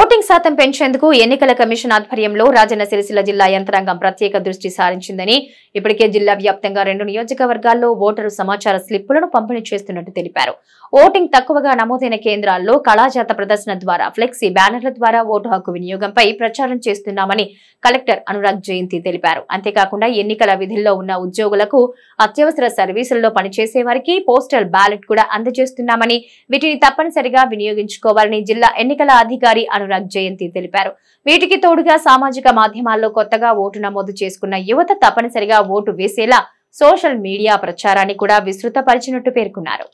voting శాతం పెంచేందుకు ఎన్నికల కమిషన్ ఆధ్వర్యంలో రాజన్న సిరిసిల్ల జిల్లా యంత్రాంగం ప్రత్యేక దృష్టి సారించిందని ఇప్పటికే జిల్లా వ్యాప్తంగా రెండు నియోజకవర్గాల్లో ఓటరు సమాచార స్లిప్పులను పంపిణీ చేస్తున్నట్టు తెలిపారు ఓటింగ్ తక్కువగా నమోదైన కేంద్రాల్లో కళాజాత ప్రదర్శన ద్వారా ఫ్లెక్సీ బ్యానర్ల ద్వారా ఓటు హక్కు వినియోగంపై ప్రచారం చేస్తున్నామని కలెక్టర్ అనురాగ్ జయంతి తెలిపారు అంతేకాకుండా ఎన్నికల విధుల్లో ఉన్న ఉద్యోగులకు అత్యవసర సర్వీసుల్లో పనిచేసే వారికి పోస్టల్ బ్యాలెట్ కూడా అందజేస్తున్నామని వీటిని తప్పనిసరిగా వినియోగించుకోవాలని జిల్లా ఎన్నికల అధికారి అను అనురాగ్ జయంతి తెలిపారు వీటికి తోడుగా సామాజిక మాధ్యమాల్లో కొత్తగా ఓటు నమోదు చేసుకున్న యువత తప్పనిసరిగా ఓటు వేసేలా సోషల్ మీడియా ప్రచారాన్ని కూడా విస్తృతపరిచినట్టు పేర్కొన్నారు